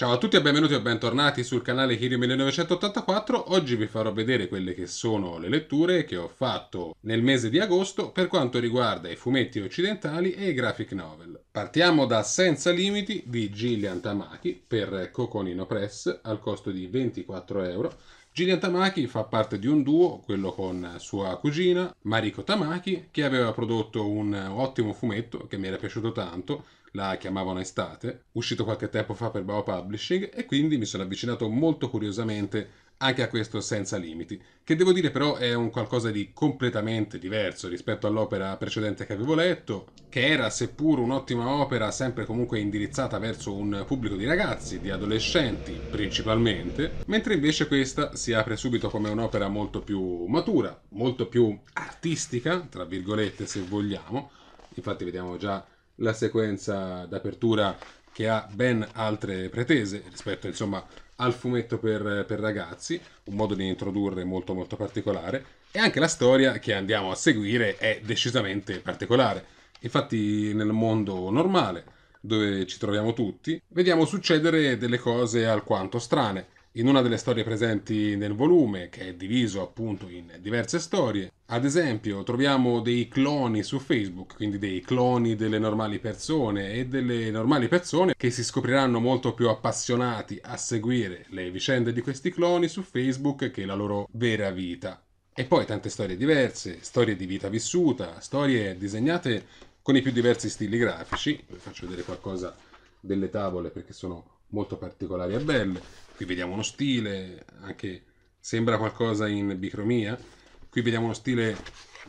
Ciao a tutti e benvenuti o bentornati sul canale Kiri 1984. Oggi vi farò vedere quelle che sono le letture che ho fatto nel mese di agosto per quanto riguarda i fumetti occidentali e i graphic novel. Partiamo da Senza Limiti di Gillian Tamaki per Coconino Press al costo di 24 euro Gillian Tamaki fa parte di un duo, quello con sua cugina Mariko Tamaki, che aveva prodotto un ottimo fumetto che mi era piaciuto tanto, la chiamavano Estate, uscito qualche tempo fa per Bao Publishing e quindi mi sono avvicinato molto curiosamente anche a questo senza limiti, che devo dire però è un qualcosa di completamente diverso rispetto all'opera precedente che avevo letto, che era seppur un'ottima opera sempre comunque indirizzata verso un pubblico di ragazzi, di adolescenti principalmente, mentre invece questa si apre subito come un'opera molto più matura, molto più artistica, tra virgolette se vogliamo, infatti vediamo già la sequenza d'apertura che ha ben altre pretese rispetto insomma al fumetto per, per ragazzi, un modo di introdurre molto molto particolare e anche la storia che andiamo a seguire è decisamente particolare. Infatti nel mondo normale, dove ci troviamo tutti, vediamo succedere delle cose alquanto strane in una delle storie presenti nel volume, che è diviso appunto in diverse storie, ad esempio troviamo dei cloni su Facebook, quindi dei cloni delle normali persone e delle normali persone che si scopriranno molto più appassionati a seguire le vicende di questi cloni su Facebook che la loro vera vita. E poi tante storie diverse, storie di vita vissuta, storie disegnate con i più diversi stili grafici. Vi faccio vedere qualcosa delle tavole perché sono molto particolari e belle qui vediamo uno stile, anche sembra qualcosa in bicromia, qui vediamo uno stile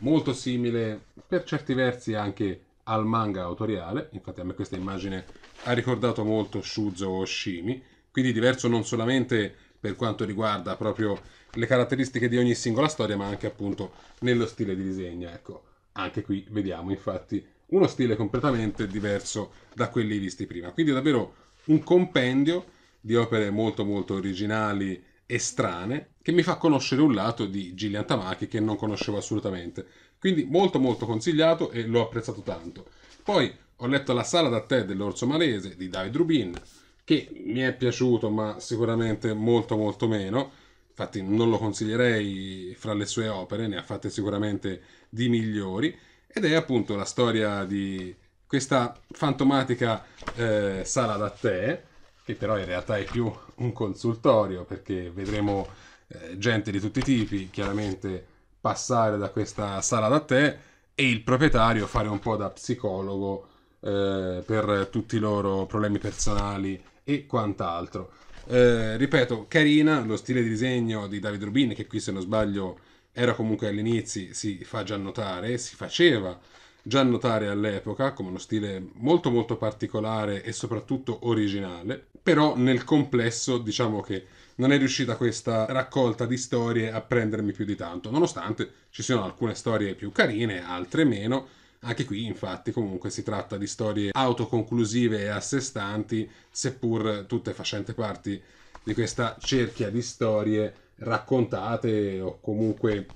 molto simile per certi versi anche al manga autoriale, infatti a me questa immagine ha ricordato molto Shuzo Oshimi, quindi diverso non solamente per quanto riguarda proprio le caratteristiche di ogni singola storia, ma anche appunto nello stile di disegno, ecco. Anche qui vediamo infatti uno stile completamente diverso da quelli visti prima. Quindi davvero un compendio di opere molto molto originali e strane che mi fa conoscere un lato di Gillian Tamaki che non conoscevo assolutamente. Quindi molto molto consigliato e l'ho apprezzato tanto. Poi ho letto La sala da te dell'Orso Malese di David Rubin che mi è piaciuto ma sicuramente molto molto meno. Infatti non lo consiglierei fra le sue opere, ne ha fatte sicuramente di migliori. Ed è appunto la storia di questa fantomatica eh, sala da te che però in realtà è più un consultorio perché vedremo eh, gente di tutti i tipi chiaramente passare da questa sala da te e il proprietario fare un po' da psicologo eh, per tutti i loro problemi personali e quant'altro. Eh, ripeto, carina lo stile di disegno di David Rubin, che qui se non sbaglio era comunque all'inizio, si fa già notare, si faceva già notare all'epoca come uno stile molto molto particolare e soprattutto originale però nel complesso diciamo che non è riuscita questa raccolta di storie a prendermi più di tanto, nonostante ci siano alcune storie più carine, altre meno. Anche qui, infatti, comunque si tratta di storie autoconclusive e a sé stanti, seppur tutte facenti parte di questa cerchia di storie raccontate o comunque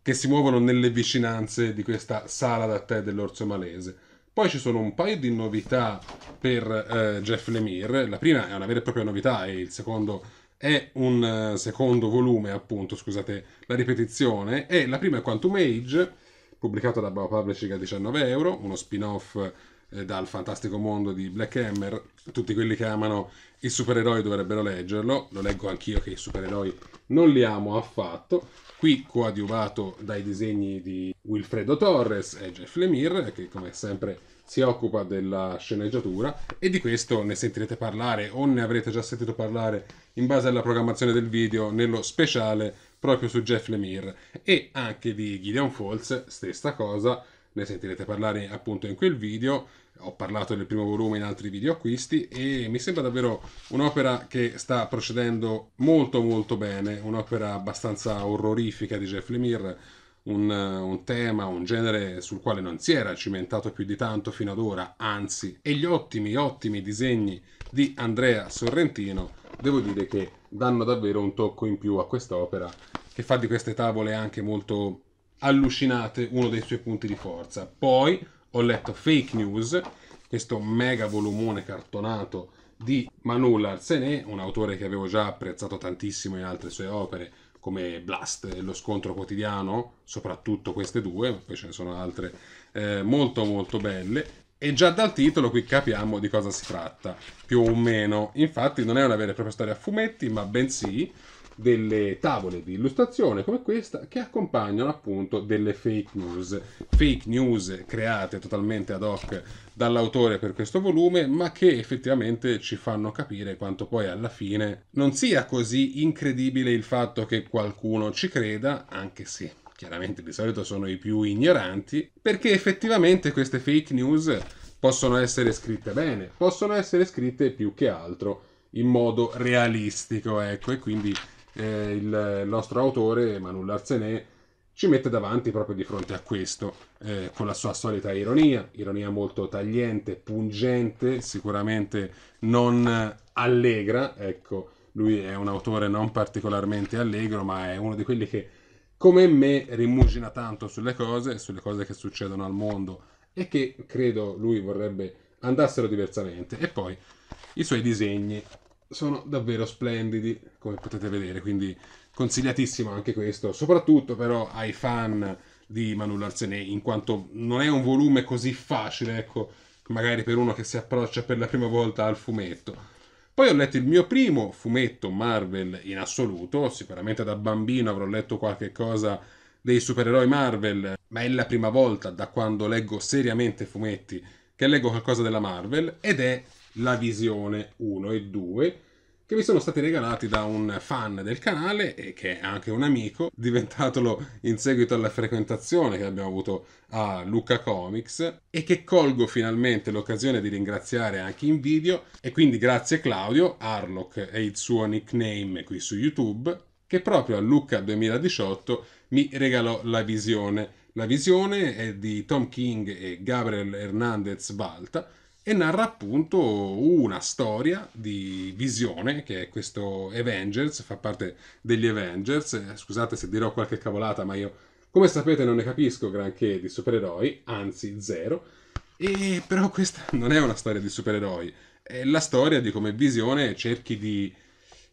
che si muovono nelle vicinanze di questa sala da tè dell'orso malese. Poi ci sono un paio di novità per eh, Jeff Lemire. La prima è una vera e propria novità e il secondo è un eh, secondo volume, appunto, scusate la ripetizione. E la prima è Quantum Age, pubblicato da Bao Publishing a 19 euro, uno spin-off eh, dal fantastico mondo di Black Hammer. Tutti quelli che amano i supereroi dovrebbero leggerlo. Lo leggo anch'io che i supereroi non li amo affatto. Qui coadiuvato dai disegni di Wilfredo Torres e Jeff Lemire, che come sempre si occupa della sceneggiatura e di questo ne sentirete parlare o ne avrete già sentito parlare in base alla programmazione del video nello speciale proprio su Jeff Lemire e anche di Gideon Falls, stessa cosa, ne sentirete parlare appunto in quel video, ho parlato del primo volume in altri video acquisti e mi sembra davvero un'opera che sta procedendo molto molto bene, un'opera abbastanza orrorifica di Jeff Lemire, un, un, tema, un genere sul quale non si era cimentato più di tanto fino ad ora, anzi, e gli ottimi, ottimi disegni di Andrea Sorrentino, devo dire che danno davvero un tocco in più a quest'opera, che fa di queste tavole anche molto allucinate uno dei suoi punti di forza. Poi ho letto Fake News, questo mega volumone cartonato di Manul Arsenet, un autore che avevo già apprezzato tantissimo in altre sue opere, come Blast e Lo scontro quotidiano, soprattutto queste due, ma poi ce ne sono altre eh, molto molto belle. E già dal titolo qui capiamo di cosa si tratta, più o meno. Infatti non è una vera e propria storia a fumetti, ma bensì delle tavole di illustrazione come questa che accompagnano appunto delle fake news, fake news create totalmente ad hoc dall'autore per questo volume, ma che effettivamente ci fanno capire quanto poi alla fine non sia così incredibile il fatto che qualcuno ci creda, anche se chiaramente di solito sono i più ignoranti, perché effettivamente queste fake news possono essere scritte bene, possono essere scritte più che altro in modo realistico, ecco, e quindi eh, il, nostro autore Manu Larsenet ci mette davanti proprio di fronte a questo, eh, con la sua solita ironia, ironia molto tagliente, pungente, sicuramente non allegra, ecco, lui è un autore non particolarmente allegro, ma è uno di quelli che, come me, rimugina tanto sulle cose, sulle cose che succedono al mondo e che credo lui vorrebbe andassero diversamente. E poi i suoi disegni sono davvero splendidi, come potete vedere, quindi consigliatissimo anche questo, soprattutto però ai fan di Manu Larsenet, in quanto non è un volume così facile, ecco, magari per uno che si approccia per la prima volta al fumetto. Poi ho letto il mio primo fumetto Marvel in assoluto, sicuramente da bambino avrò letto qualche cosa dei supereroi Marvel, ma è la prima volta da quando leggo seriamente fumetti che leggo qualcosa della Marvel ed è la visione 1 e 2 che mi sono stati regalati da un fan del canale e che è anche un amico, diventatolo in seguito alla frequentazione che abbiamo avuto a Luca Comics e che colgo finalmente l'occasione di ringraziare anche in video e quindi grazie Claudio, Arlock è il suo nickname qui su YouTube, che proprio a Luca 2018 mi regalò la visione. La visione è di Tom King e Gabriel Hernandez Balta e narra appunto una storia di visione che è questo Avengers, fa parte degli Avengers, eh, scusate se dirò qualche cavolata ma io come sapete non ne capisco granché di supereroi, anzi zero, e però questa non è una storia di supereroi, è la storia di come visione cerchi di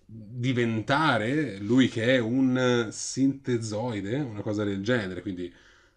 diventare lui che è un sintezoide, una cosa del genere, quindi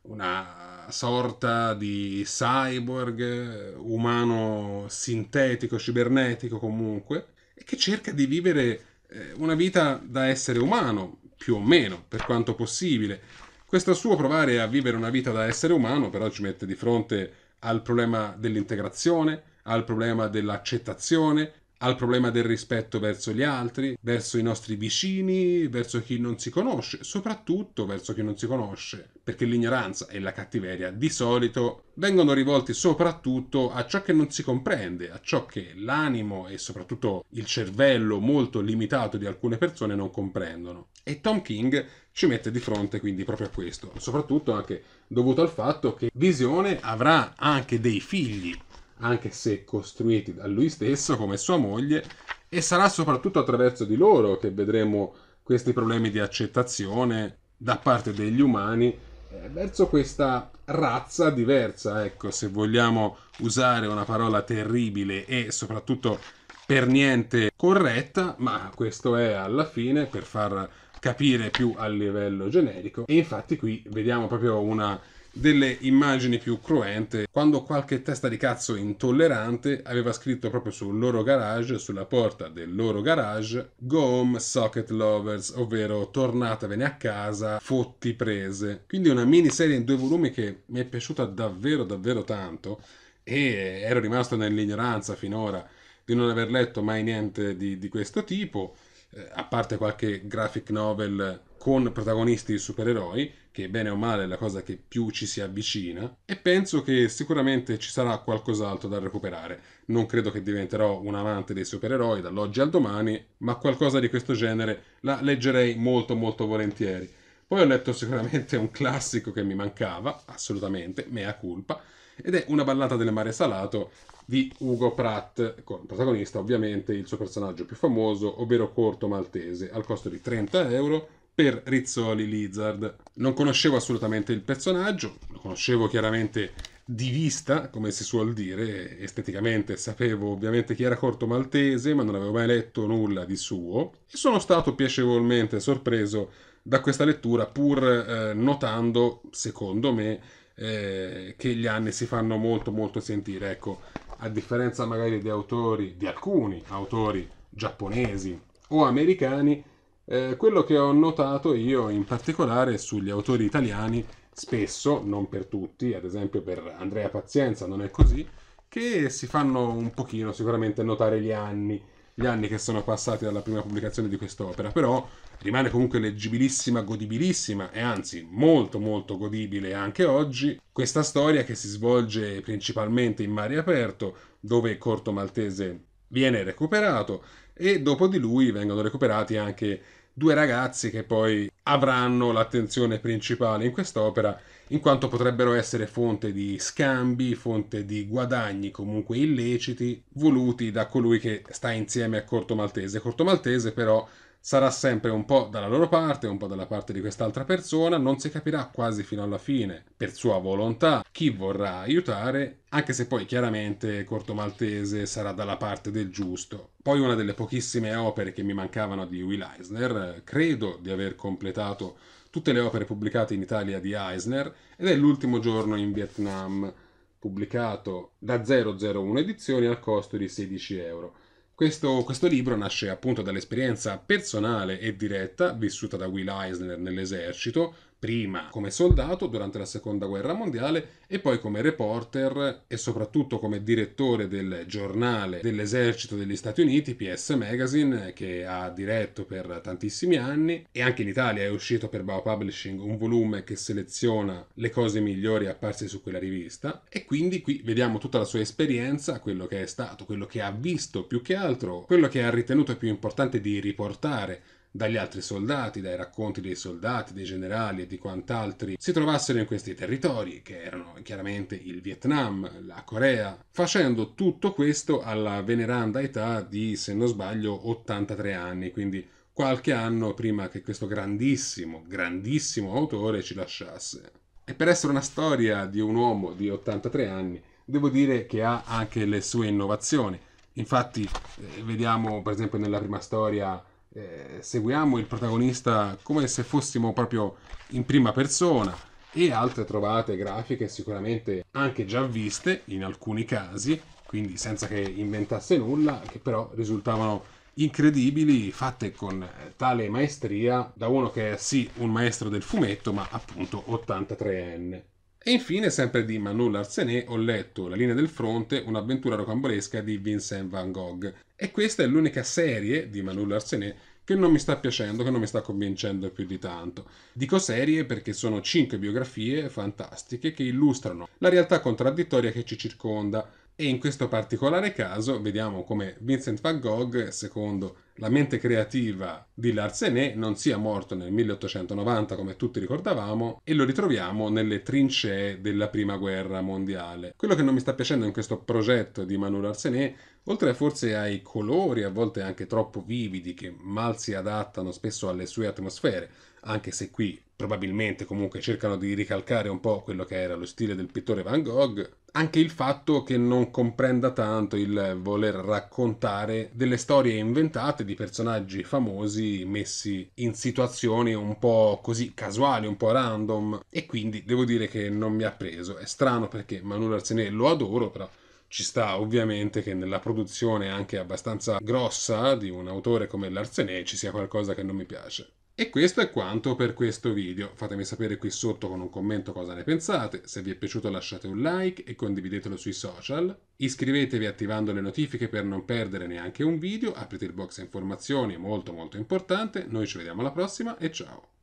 una sorta di cyborg eh, umano sintetico, cibernetico comunque, e che cerca di vivere eh, una vita da essere umano, più o meno, per quanto possibile. Questo suo provare a vivere una vita da essere umano però ci mette di fronte al problema dell'integrazione, al problema dell'accettazione, al problema del rispetto verso gli altri, verso i nostri vicini, verso chi non si conosce, soprattutto verso chi non si conosce, perché l'ignoranza e la cattiveria di solito vengono rivolti soprattutto a ciò che non si comprende, a ciò che l'animo e soprattutto il cervello molto limitato di alcune persone non comprendono. E Tom King ci mette di fronte quindi proprio a questo, soprattutto anche dovuto al fatto che Visione avrà anche dei figli anche se costruiti da lui stesso come sua moglie, e sarà soprattutto attraverso di loro che vedremo questi problemi di accettazione da parte degli umani eh, verso questa razza diversa, ecco, se vogliamo usare una parola terribile e soprattutto per niente corretta, ma questo è alla fine per far capire più a livello generico e infatti qui vediamo proprio una delle immagini più cruente, quando qualche testa di cazzo intollerante aveva scritto proprio sul loro garage, sulla porta del loro garage, Go Home Socket Lovers, ovvero tornatevene a casa, fotti prese. Quindi una miniserie in due volumi che mi è piaciuta davvero davvero tanto e ero rimasto nell'ignoranza finora di non aver letto mai niente di, di questo tipo, eh, a parte qualche graphic novel con protagonisti supereroi, che bene o male è la cosa che più ci si avvicina, e penso che sicuramente ci sarà qualcos'altro da recuperare. Non credo che diventerò un amante dei supereroi dall'oggi al domani, ma qualcosa di questo genere la leggerei molto molto volentieri. Poi ho letto sicuramente un classico che mi mancava, assolutamente, mea culpa, ed è Una ballata del mare salato di Ugo Pratt, con protagonista ovviamente il suo personaggio più famoso, ovvero Corto Maltese, al costo di 30 euro per Rizzoli Lizard. Non conoscevo assolutamente il personaggio, lo conoscevo chiaramente di vista, come si suol dire, esteticamente sapevo ovviamente chi era Corto Maltese, ma non avevo mai letto nulla di suo e sono stato piacevolmente sorpreso da questa lettura pur eh, notando, secondo me, eh, che gli anni si fanno molto molto sentire, ecco, a differenza magari di autori, di alcuni autori giapponesi o americani eh, quello che ho notato io in particolare sugli autori italiani, spesso, non per tutti, ad esempio per Andrea Pazienza non è così, che si fanno un pochino sicuramente notare gli anni, gli anni che sono passati dalla prima pubblicazione di quest'opera, però rimane comunque leggibilissima, godibilissima e anzi molto molto godibile anche oggi questa storia che si svolge principalmente in mare aperto, dove Corto Maltese viene recuperato e dopo di lui vengono recuperati anche due ragazzi che poi avranno l'attenzione principale in quest'opera, in quanto potrebbero essere fonte di scambi, fonte di guadagni comunque illeciti, voluti da colui che sta insieme a Corto Maltese. Corto Maltese però sarà sempre un po' dalla loro parte, un po' dalla parte di quest'altra persona, non si capirà quasi fino alla fine, per sua volontà, chi vorrà aiutare, anche se poi chiaramente Corto Maltese sarà dalla parte del giusto. Poi una delle pochissime opere che mi mancavano di Will Eisner, credo di aver completato tutte le opere pubblicate in Italia di Eisner ed è l'ultimo giorno in Vietnam, pubblicato da 001 edizioni al costo di 16 euro. Questo, questo, libro nasce appunto dall'esperienza personale e diretta vissuta da Will Eisner nell'esercito, prima come soldato durante la Seconda Guerra Mondiale e poi come reporter e soprattutto come direttore del giornale dell'esercito degli Stati Uniti, PS Magazine, che ha diretto per tantissimi anni e anche in Italia è uscito per Bao Publishing un volume che seleziona le cose migliori apparse su quella rivista e quindi qui vediamo tutta la sua esperienza, quello che è stato, quello che ha visto più che altro, quello che ha ritenuto più importante di riportare dagli altri soldati, dai racconti dei soldati, dei generali e di quant'altri si trovassero in questi territori, che erano chiaramente il Vietnam, la Corea, facendo tutto questo alla veneranda età di, se non sbaglio, 83 anni, quindi qualche anno prima che questo grandissimo, grandissimo autore ci lasciasse. E per essere una storia di un uomo di 83 anni, devo dire che ha anche le sue innovazioni. Infatti, eh, vediamo per esempio nella prima storia eh, seguiamo il protagonista come se fossimo proprio in prima persona e altre trovate grafiche sicuramente anche già viste in alcuni casi, quindi senza che inventasse nulla, che però risultavano incredibili, fatte con eh, tale maestria da uno che è sì un maestro del fumetto, ma appunto 83enne. E infine, sempre di Manu Larsenet, ho letto La linea del fronte, un'avventura rocambolesca di Vincent van Gogh. E questa è l'unica serie di Manu Larsenet che non mi sta piacendo, che non mi sta convincendo più di tanto. Dico serie perché sono cinque biografie fantastiche che illustrano la realtà contraddittoria che ci circonda, e in questo particolare caso vediamo come Vincent van Gogh, secondo la mente creativa di Larsenet, non sia morto nel 1890 come tutti ricordavamo e lo ritroviamo nelle trincee della prima guerra mondiale. Quello che non mi sta piacendo in questo progetto di Manu Larsenet, oltre forse ai colori a volte anche troppo vividi che mal si adattano spesso alle sue atmosfere, anche se qui probabilmente comunque cercano di ricalcare un po' quello che era lo stile del pittore Van Gogh, anche il fatto che non comprenda tanto il voler raccontare delle storie inventate di personaggi famosi messi in situazioni un po' così casuali, un po' random e quindi devo dire che non mi ha preso. È strano perché Manu Arsenet lo adoro, però ci sta ovviamente che nella produzione anche abbastanza grossa di un autore come l'Arsenet ci sia qualcosa che non mi piace. E questo è quanto per questo video. Fatemi sapere qui sotto con un commento cosa ne pensate, se vi è piaciuto lasciate un like e condividetelo sui social. Iscrivetevi attivando le notifiche per non perdere neanche un video, aprite il box informazioni, molto molto importante. Noi ci vediamo alla prossima e ciao!